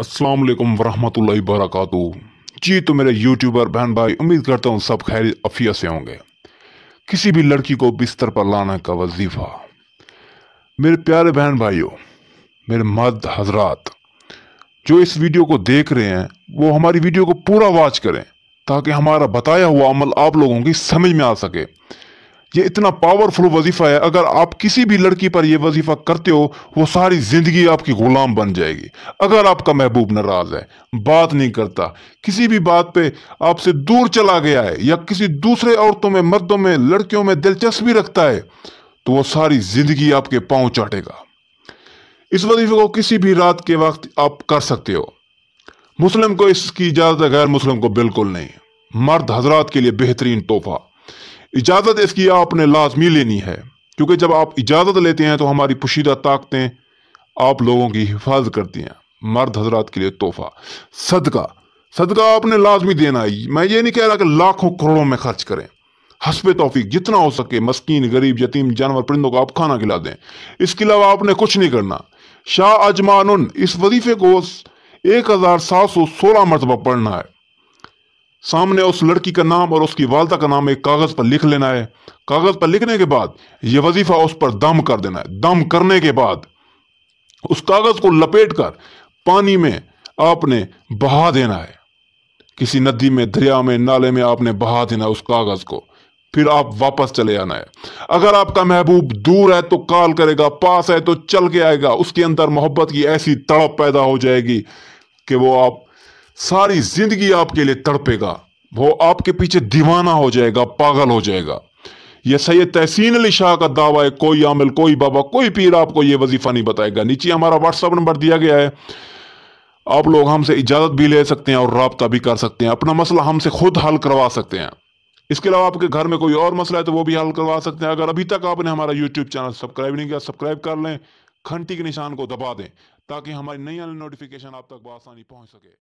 अस्सलाम वालेकुम वरहमतुल्लाहि वबरकत जी तो मेरे यूट्यूबर बहन भाई उम्मीद करता हूँ सब खैर अफिया से होंगे किसी भी लड़की को बिस्तर पर लाना का वजीफ़ा मेरे प्यारे बहन भाइयों मेरे मर्द हजरात जो इस वीडियो को देख रहे हैं वो हमारी वीडियो को पूरा वॉच करें ताकि हमारा बताया हुआ अमल आप लोगों की समझ में आ सके ये इतना पावरफुल वजीफ़ा है अगर आप किसी भी लड़की पर यह वजीफ़ा करते हो वो सारी ज़िंदगी आपकी ग़ुलाम बन जाएगी अगर आपका महबूब नाराज़ है बात नहीं करता किसी भी बात पे आपसे दूर चला गया है या किसी दूसरे औरतों में मर्दों में लड़कियों में दिलचस्पी रखता है तो वो सारी ज़िंदगी आपके पाँव चाटेगा इस वजीफे को किसी भी रात के वक्त आप कर सकते हो मुस्लिम को इसकी इजाज़त है गैर मुस्लिम को बिल्कुल नहीं मर्द हजरात के लिए बेहतरीन तोहफा इजाज़त इसकी आपने लाजमी लेनी है क्योंकि जब आप इजाज़त लेते हैं तो हमारी पुशीदा ताकतें आप लोगों की हिफाजत करती हैं मर्द हजरात के लिए तोहफा सदका सदका आपने लाजमी देना है मैं ये नहीं कह रहा कि लाखों करोड़ों में खर्च करें हसब तोफ़ी जितना हो सके मस्किन गरीब यतीम जानवर परिंदों को आप खाना खिला दें इसके अलावा आपने कुछ नहीं करना शाह अजमान इस वजीफे को एक हज़ार सात सौ सोलह मरतबा पढ़ना है सामने उस लड़की का नाम और उसकी वालदा का नाम एक कागज़ पर लिख लेना है कागज़ पर लिखने के बाद यह वजीफ़ा उस पर दम कर देना है दम करने के बाद उस कागज़ को लपेट कर पानी में आपने बहा देना है किसी नदी में दरिया में नाले में आपने बहा देना उस कागज़ को फिर आप वापस चले आना है अगर आपका महबूब दूर है तो कॉल करेगा पास है तो चल के आएगा उसके अंदर मोहब्बत की ऐसी तड़प पैदा हो जाएगी कि वो आप सारी जिंदगी आपके लिए तड़पेगा वो आपके पीछे दीवाना हो जाएगा पागल हो जाएगा ये सैयद तहसीन अली शाह का दावा है कोई आमिल कोई बाबा कोई पीर आपको ये वजीफा नहीं बताएगा नीचे हमारा व्हाट्सअप नंबर दिया गया है आप लोग हमसे इजाज़त भी ले सकते हैं और रबता भी कर सकते हैं अपना मसला हमसे खुद हल करवा सकते हैं इसके अलावा आपके घर में कोई और मसला है तो वो भी हल करवा सकते हैं अगर अभी तक आपने हमारा यूट्यूब चैनल सब्सक्राइब नहीं किया सब्सक्राइब कर लें घंटी के निशान को दबा दें ताकि हमारी नई नोटिफिकेशन आप तक बसानी पहुंच सके